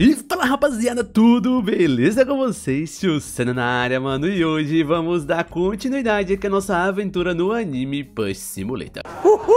E fala rapaziada, tudo beleza com vocês? Tio na área, mano, e hoje vamos dar continuidade aqui a nossa aventura no anime Push Simulator Uhul!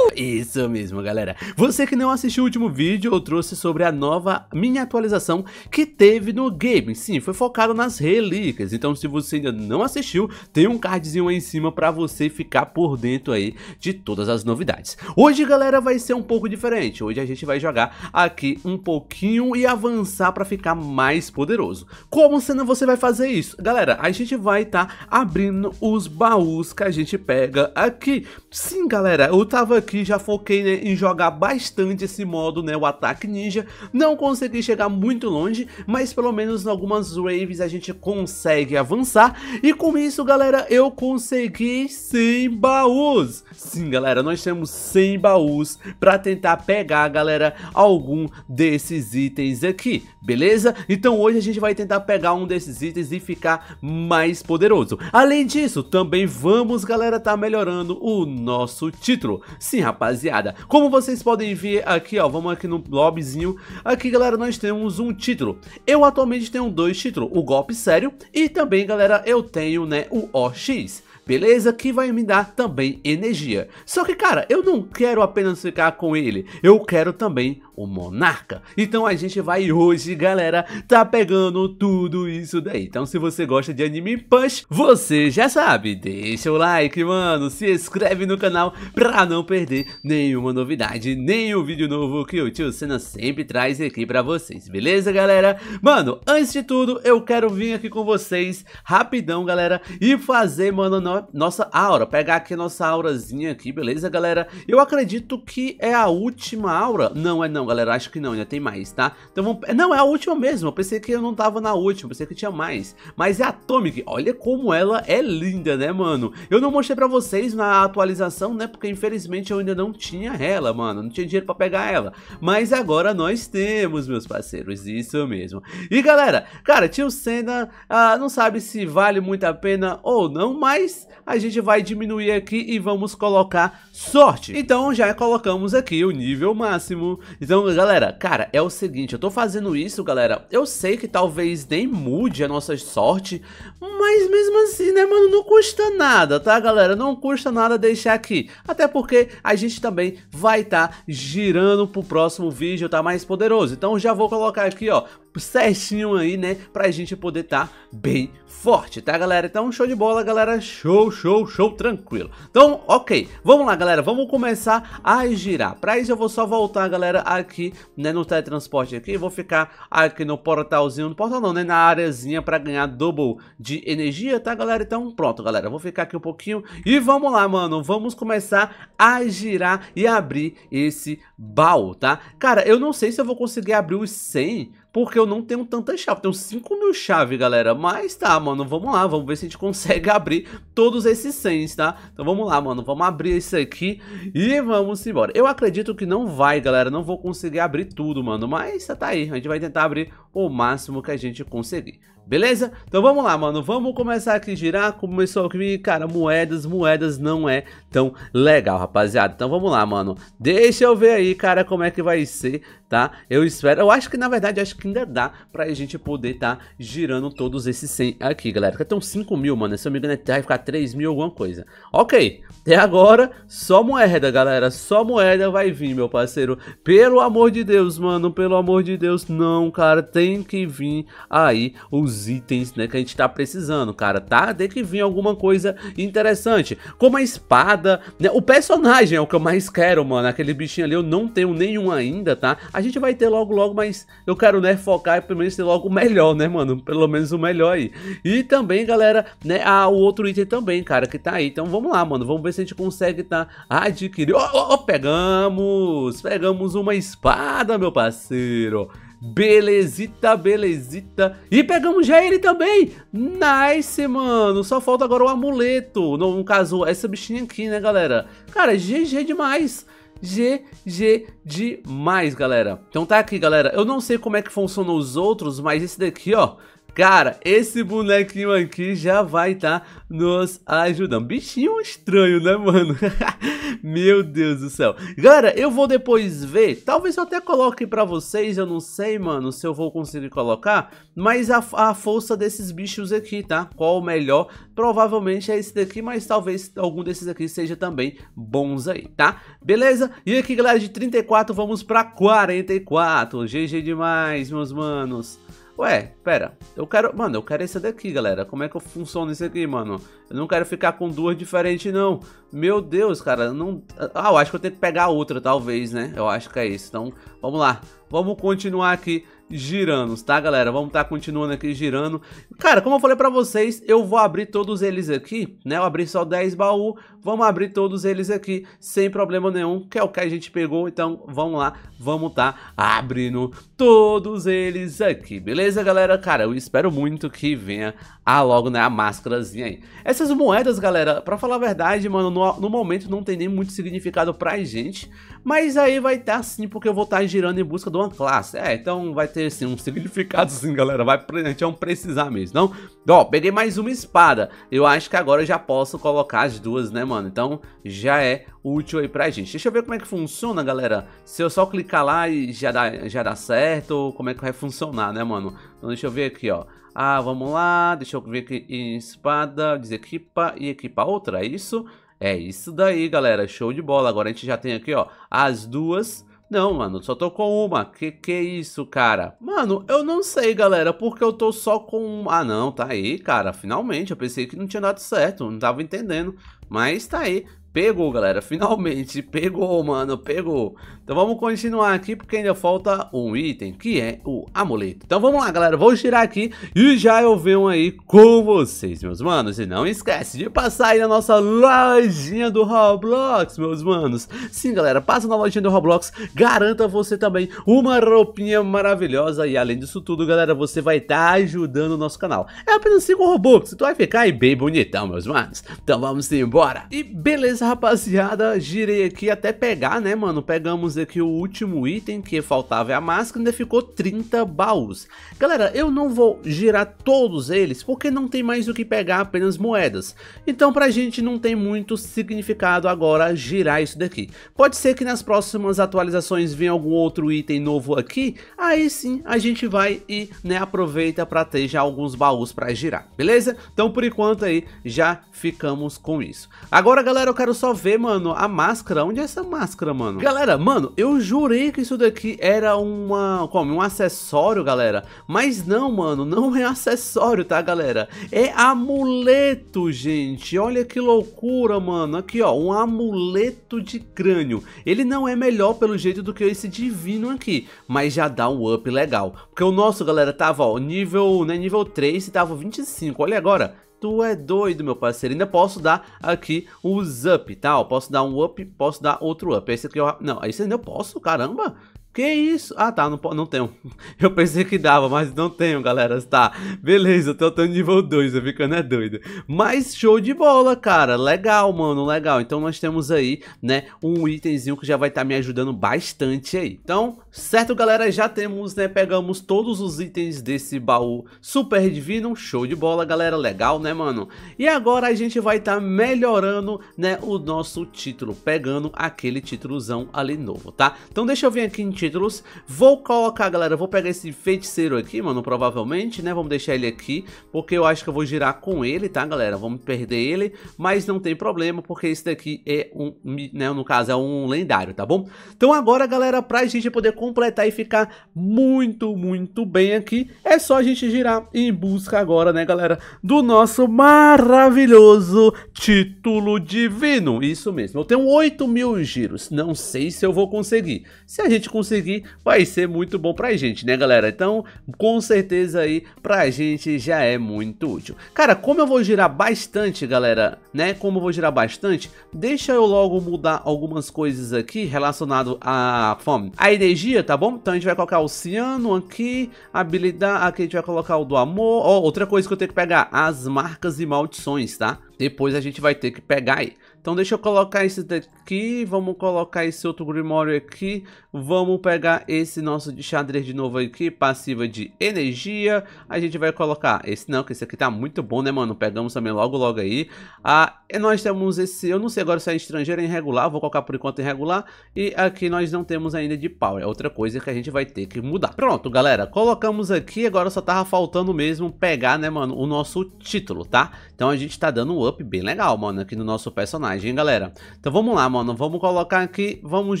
Isso mesmo, galera Você que não assistiu o último vídeo, eu trouxe sobre a nova minha atualização que teve no game Sim, foi focado nas relíquias, então se você ainda não assistiu, tem um cardzinho aí em cima pra você ficar por dentro aí de todas as novidades Hoje, galera, vai ser um pouco diferente, hoje a gente vai jogar aqui um pouquinho e avançar avançar para ficar mais poderoso. Como cena você vai fazer isso? Galera, a gente vai estar tá abrindo os baús que a gente pega aqui. Sim, galera, eu tava aqui, já foquei né, em jogar bastante esse modo, né, o ataque ninja. Não consegui chegar muito longe, mas pelo menos em algumas waves a gente consegue avançar. E com isso, galera, eu consegui 100 baús. Sim, galera, nós temos 100 baús para tentar pegar, galera, algum desses itens aqui aqui, beleza? Então hoje a gente vai tentar pegar um desses itens e ficar mais poderoso. Além disso, também vamos, galera, tá melhorando o nosso título. Sim, rapaziada, como vocês podem ver aqui, ó, vamos aqui no lobbyzinho. Aqui, galera, nós temos um título. Eu atualmente tenho dois títulos, o golpe sério e também, galera, eu tenho, né, o OX beleza? Que vai me dar também energia. Só que, cara, eu não quero apenas ficar com ele, eu quero também o monarca. Então a gente vai hoje, galera, tá pegando tudo isso daí. Então se você gosta de anime punch, você já sabe, deixa o like, mano, se inscreve no canal pra não perder nenhuma novidade, nenhum vídeo novo que o Tio Senna sempre traz aqui pra vocês, beleza, galera? Mano, antes de tudo, eu quero vir aqui com vocês rapidão, galera, e fazer, mano, no nossa aura, pegar aqui nossa aurazinha aqui, beleza, galera? Eu acredito que é a última aura, não é não, galera, acho que não, ainda tem mais, tá? Então vamos... É, não, é a última mesmo, eu pensei que eu não tava na última, pensei que tinha mais. Mas é a Atomic, olha como ela é linda, né, mano? Eu não mostrei pra vocês na atualização, né, porque infelizmente eu ainda não tinha ela, mano, não tinha dinheiro pra pegar ela. Mas agora nós temos, meus parceiros, isso mesmo. E galera, cara, tio Senna, ah, não sabe se vale muito a pena ou não, mas a gente vai diminuir aqui e vamos colocar sorte. Então já colocamos aqui o nível máximo, então então, galera, cara, é o seguinte, eu tô fazendo isso, galera, eu sei que talvez nem mude a nossa sorte, mas mesmo assim, né, mano, não custa nada, tá, galera? Não custa nada deixar aqui, até porque a gente também vai estar tá girando pro próximo vídeo, tá mais poderoso. Então já vou colocar aqui, ó, certinho aí, né? Pra gente poder tá bem forte, tá, galera? Então, show de bola, galera. Show, show, show, tranquilo. Então, ok. Vamos lá, galera. Vamos começar a girar. Pra isso, eu vou só voltar, galera, aqui, né? No teletransporte aqui. Vou ficar aqui no portalzinho. No portal não, né? Na areazinha pra ganhar double de energia, tá, galera? Então, pronto, galera. Vou ficar aqui um pouquinho. E vamos lá, mano. Vamos começar a girar e abrir esse baú, tá? Cara, eu não sei se eu vou conseguir abrir os 100 porque eu não tenho tanta chave, tenho 5 mil chaves, galera Mas tá, mano, vamos lá, vamos ver se a gente consegue abrir todos esses 100, tá? Então vamos lá, mano, vamos abrir isso aqui e vamos embora Eu acredito que não vai, galera, não vou conseguir abrir tudo, mano Mas tá aí, a gente vai tentar abrir o máximo que a gente conseguir beleza? Então vamos lá, mano, vamos começar aqui a girar, começou aqui, cara, moedas, moedas não é tão legal, rapaziada. Então vamos lá, mano, deixa eu ver aí, cara, como é que vai ser, tá? Eu espero, eu acho que na verdade, acho que ainda dá pra gente poder tá girando todos esses 100 aqui, galera. Então 5 mil, mano, se eu me engano vai ficar 3 mil alguma coisa. Ok, até agora, só moeda, galera, só moeda vai vir, meu parceiro. Pelo amor de Deus, mano, pelo amor de Deus, não, cara, tem que vir aí os os itens né, que a gente tá precisando, cara, tá? Tem que vir alguma coisa interessante, como a espada, né? O personagem é o que eu mais quero, mano, aquele bichinho ali eu não tenho nenhum ainda, tá? A gente vai ter logo, logo, mas eu quero, né, focar e pelo menos ter logo o melhor, né, mano? Pelo menos o melhor aí. E também, galera, né, a, ah, o outro item também, cara, que tá aí. Então vamos lá, mano, vamos ver se a gente consegue, tá? Adquirir... Ó, oh, oh, oh, pegamos! Pegamos uma espada, meu parceiro! Belezita, belezita. E pegamos já ele também. Nice, mano. Só falta agora o amuleto. No, no caso, essa bichinha aqui, né, galera? Cara, GG demais. GG demais, galera. Então tá aqui, galera. Eu não sei como é que funcionam os outros, mas esse daqui, ó, Cara, esse bonequinho aqui já vai estar tá nos ajudando. Bichinho estranho, né, mano? Meu Deus do céu. Galera, eu vou depois ver. Talvez eu até coloque pra vocês, eu não sei, mano, se eu vou conseguir colocar. Mas a, a força desses bichos aqui, tá? Qual o melhor? Provavelmente é esse daqui, mas talvez algum desses aqui seja também bons aí, tá? Beleza? E aqui, galera, de 34 vamos pra 44. GG demais, meus manos. Ué, pera, eu quero, mano, eu quero esse daqui, galera. Como é que eu funciona isso aqui, mano? Eu não quero ficar com duas diferentes, não. Meu Deus, cara, não... Ah, eu acho que eu tenho que pegar outra, talvez, né? Eu acho que é isso. Então, vamos lá. Vamos continuar aqui girando, tá galera? Vamos estar tá continuando aqui girando. Cara, como eu falei pra vocês, eu vou abrir todos eles aqui, né? Eu abri só 10 baús, vamos abrir todos eles aqui sem problema nenhum, que é o que a gente pegou. Então, vamos lá, vamos tá abrindo todos eles aqui, beleza galera? Cara, eu espero muito que venha a ah, logo, né, a máscarazinha aí. Essas moedas, galera, pra falar a verdade, mano, no, no momento não tem nem muito significado pra gente, mas aí vai estar tá, sim, porque eu vou estar tá girando em busca do de uma classe. É, então vai ter assim, um significado assim, galera. Vai gente então precisar mesmo. Então, ó, peguei mais uma espada. Eu acho que agora eu já posso colocar as duas, né, mano? Então já é útil aí pra gente. Deixa eu ver como é que funciona, galera. Se eu só clicar lá e já dá, já dá certo, como é que vai funcionar, né, mano? Então deixa eu ver aqui, ó. Ah, vamos lá, deixa eu ver aqui, espada, desequipa e equipa outra, é isso? É isso daí, galera, show de bola. Agora a gente já tem aqui, ó, as duas não, mano, só tô com uma. Que que é isso, cara? Mano, eu não sei, galera, porque eu tô só com uma. Ah, não, tá aí, cara. Finalmente, eu pensei que não tinha dado certo, não tava entendendo. Mas tá aí. Pegou, galera. Finalmente pegou, mano. Pegou. Então vamos continuar aqui porque ainda falta um item, que é o amuleto. Então vamos lá, galera. Vou girar aqui e já eu venho aí com vocês, meus manos. E não esquece de passar aí na nossa lojinha do Roblox, meus manos. Sim, galera. Passa na lojinha do Roblox. Garanta você também uma roupinha maravilhosa. E além disso tudo, galera, você vai estar tá ajudando o nosso canal. É apenas 5 Robux. Tu vai ficar aí bem bonitão, meus manos. Então vamos embora. E beleza beleza, rapaziada? Girei aqui até pegar, né, mano? Pegamos aqui o último item que faltava é a máscara, ainda ficou 30 baús. Galera, eu não vou girar todos eles porque não tem mais o que pegar, apenas moedas. Então pra gente não tem muito significado agora girar isso daqui. Pode ser que nas próximas atualizações venha algum outro item novo aqui, aí sim a gente vai e né, aproveita pra ter já alguns baús pra girar, beleza? Então por enquanto aí já ficamos com isso. Agora galera, eu quero quero só ver, mano, a máscara. Onde é essa máscara, mano? Galera, mano, eu jurei que isso daqui era uma... Como? Um acessório, galera. Mas não, mano, não é acessório, tá, galera? É amuleto, gente. Olha que loucura, mano. Aqui, ó, um amuleto de crânio. Ele não é melhor pelo jeito do que esse divino aqui, mas já dá um up legal. Porque o nosso, galera, tava, ó, nível, né, nível 3 e tava 25. Olha agora, Tu é doido, meu parceiro. Ainda posso dar aqui os up, tá? Eu posso dar um up, posso dar outro up. Esse aqui eu... Não, esse ainda eu posso, caramba. Que isso? Ah, tá, não, não tenho. Eu pensei que dava, mas não tenho, galera. Tá, beleza, eu tô até nível 2, eu ficando é doido. Mas show de bola, cara. Legal, mano, legal. Então nós temos aí, né, um itemzinho que já vai estar tá me ajudando bastante aí. Então, certo, galera, já temos, né, pegamos todos os itens desse baú super divino. Show de bola, galera, legal, né, mano? E agora a gente vai estar tá melhorando, né, o nosso título, pegando aquele títulozão ali novo, tá? Então deixa eu vir aqui em títulos. Vou colocar, galera, vou pegar esse feiticeiro aqui, mano, provavelmente, né? Vamos deixar ele aqui, porque eu acho que eu vou girar com ele, tá, galera? Vamos perder ele, mas não tem problema, porque esse daqui é um, né, no caso, é um lendário, tá bom? Então agora, galera, pra gente poder completar e ficar muito, muito bem aqui, é só a gente girar em busca agora, né, galera, do nosso maravilhoso título divino. Isso mesmo, eu tenho 8 mil giros, não sei se eu vou conseguir. Se a gente conseguir, conseguir, vai ser muito bom pra gente, né, galera? Então, com certeza aí, pra gente já é muito útil. Cara, como eu vou girar bastante, galera, né? Como eu vou girar bastante, deixa eu logo mudar algumas coisas aqui relacionado à fome. A energia, tá bom? Então a gente vai colocar o ciano aqui, habilidade, aqui a gente vai colocar o do amor. Ó, oh, outra coisa que eu tenho que pegar, as marcas e maldições, tá? Depois a gente vai ter que pegar aí. Então deixa eu colocar esse daqui, vamos colocar esse outro Grimório aqui, vamos pegar esse nosso de xadrez de novo aqui, passiva de energia, a gente vai colocar esse não, que esse aqui tá muito bom, né mano, pegamos também logo logo aí, ah, nós temos esse, eu não sei agora se é estrangeiro ou é irregular, vou colocar por enquanto irregular, e aqui nós não temos ainda de power, é outra coisa que a gente vai ter que mudar. Pronto galera, colocamos aqui, agora só tava faltando mesmo pegar, né mano, o nosso título, tá? Então a gente tá dando um up bem legal, mano, aqui no nosso personagem imagem galera. Então vamos lá, mano. Vamos colocar aqui, vamos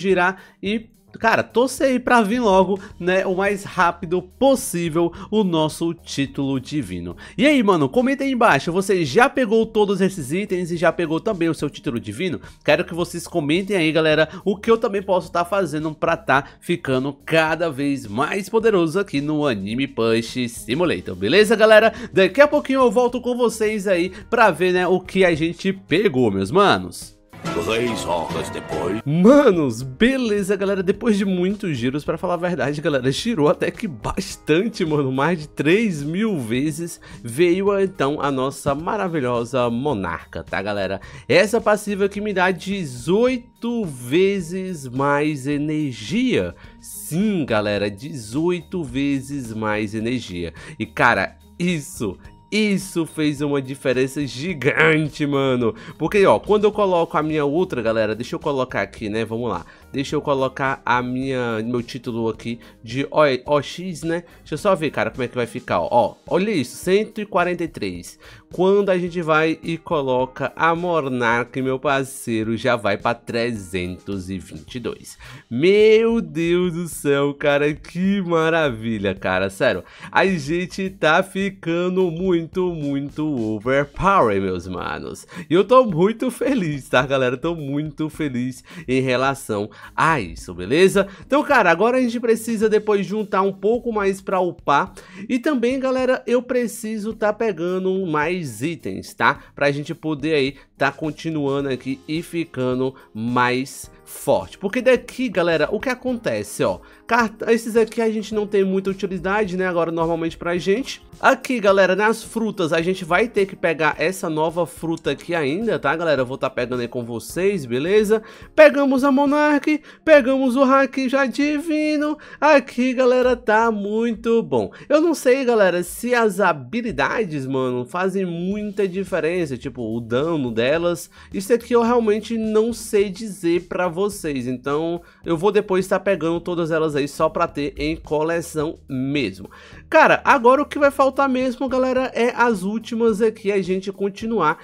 girar e Cara, torce aí pra vir logo, né, o mais rápido possível o nosso título divino. E aí, mano, comenta aí embaixo, você já pegou todos esses itens e já pegou também o seu título divino? Quero que vocês comentem aí, galera, o que eu também posso estar tá fazendo pra tá ficando cada vez mais poderoso aqui no Anime Punch Simulator, beleza, galera? Daqui a pouquinho eu volto com vocês aí pra ver, né, o que a gente pegou, meus manos. Três horas depois. Manos, beleza, galera. Depois de muitos giros, para falar a verdade, galera, girou até que bastante, mano. Mais de 3 mil vezes veio então a nossa maravilhosa monarca, tá, galera? Essa passiva que me dá 18 vezes mais energia. Sim, galera, 18 vezes mais energia. E, cara, isso isso fez uma diferença gigante, mano. Porque, ó, quando eu coloco a minha ultra, galera, deixa eu colocar aqui, né? Vamos lá. Deixa eu colocar a minha, meu título aqui de OX, né? Deixa eu só ver, cara, como é que vai ficar. Ó, olha isso, 143. Quando a gente vai e coloca a Monark, meu parceiro, já vai para 322. Meu Deus do céu, cara, que maravilha, cara. Sério, a gente tá ficando muito, muito overpowered, meus manos. E eu tô muito feliz, tá, galera? tô muito feliz em relação ah, isso, beleza? Então, cara, agora a gente precisa depois juntar um pouco mais pra upar. E também, galera, eu preciso tá pegando mais itens, tá? Pra gente poder aí tá continuando aqui e ficando mais forte. Porque daqui, galera, o que acontece, ó? Carta, esses aqui a gente não tem muita utilidade, né? Agora, normalmente pra gente. Aqui, galera, nas frutas, a gente vai ter que pegar essa nova fruta aqui ainda, tá, galera? Eu vou estar tá pegando aí com vocês, beleza? Pegamos a Monarch, pegamos o Hack já divino. Aqui, galera, tá muito bom. Eu não sei, galera, se as habilidades, mano, fazem muita diferença. Tipo, o dano delas. Isso aqui eu realmente não sei dizer pra vocês vocês. Então eu vou depois estar pegando todas elas aí só para ter em coleção mesmo. Cara, agora o que vai faltar mesmo, galera, é as últimas aqui a gente continuar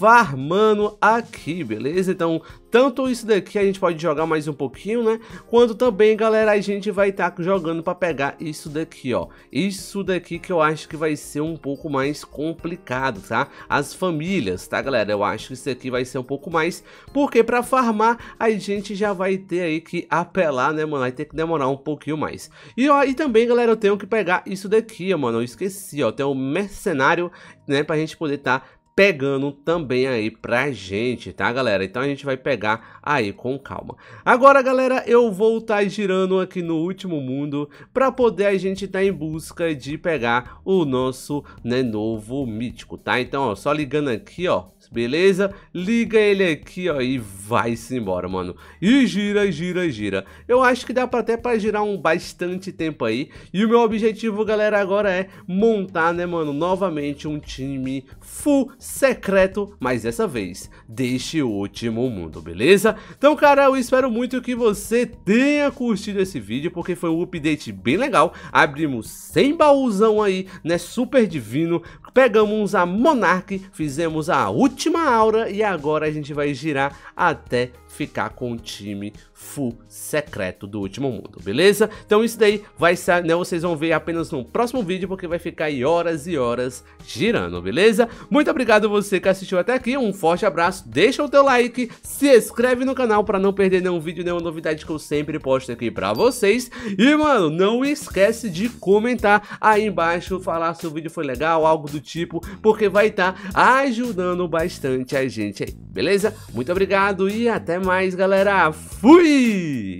farmando aqui, beleza? Então, tanto isso daqui a gente pode jogar mais um pouquinho, né? Quanto também, galera, a gente vai estar tá jogando para pegar isso daqui, ó. Isso daqui que eu acho que vai ser um pouco mais complicado, tá? As famílias, tá, galera? Eu acho que isso aqui vai ser um pouco mais, porque para farmar a gente já vai ter aí que apelar, né, mano? Vai ter que demorar um pouquinho mais. E, ó, e também, galera, eu tenho que pegar isso daqui, ó, mano. Eu esqueci, ó. Tem o um mercenário, né, pra gente poder estar tá pegando também aí pra gente, tá galera? Então a gente vai pegar aí com calma. Agora galera, eu vou estar tá girando aqui no último mundo pra poder a gente estar tá em busca de pegar o nosso né, novo mítico, tá? Então ó, só ligando aqui ó, beleza? Liga ele aqui, ó, e vai-se embora, mano. E gira, gira, gira. Eu acho que dá pra até pra girar um bastante tempo aí. E o meu objetivo, galera, agora é montar, né, mano, novamente um time full secreto, mas dessa vez deste último mundo, beleza? Então, cara, eu espero muito que você tenha curtido esse vídeo, porque foi um update bem legal. Abrimos 100 baúzão aí, né, super divino. Pegamos a Monarch, fizemos a última última aura e agora a gente vai girar até ficar com o time full secreto do último mundo, beleza? Então isso daí vai ser, né, vocês vão ver apenas no próximo vídeo, porque vai ficar aí horas e horas girando, beleza? Muito obrigado você que assistiu até aqui, um forte abraço, deixa o teu like, se inscreve no canal para não perder nenhum vídeo, nenhuma novidade que eu sempre posto aqui pra vocês. E, mano, não esquece de comentar aí embaixo, falar se o vídeo foi legal, algo do tipo, porque vai estar tá ajudando bastante a gente aí, beleza? Muito obrigado e até mais, galera. Fui!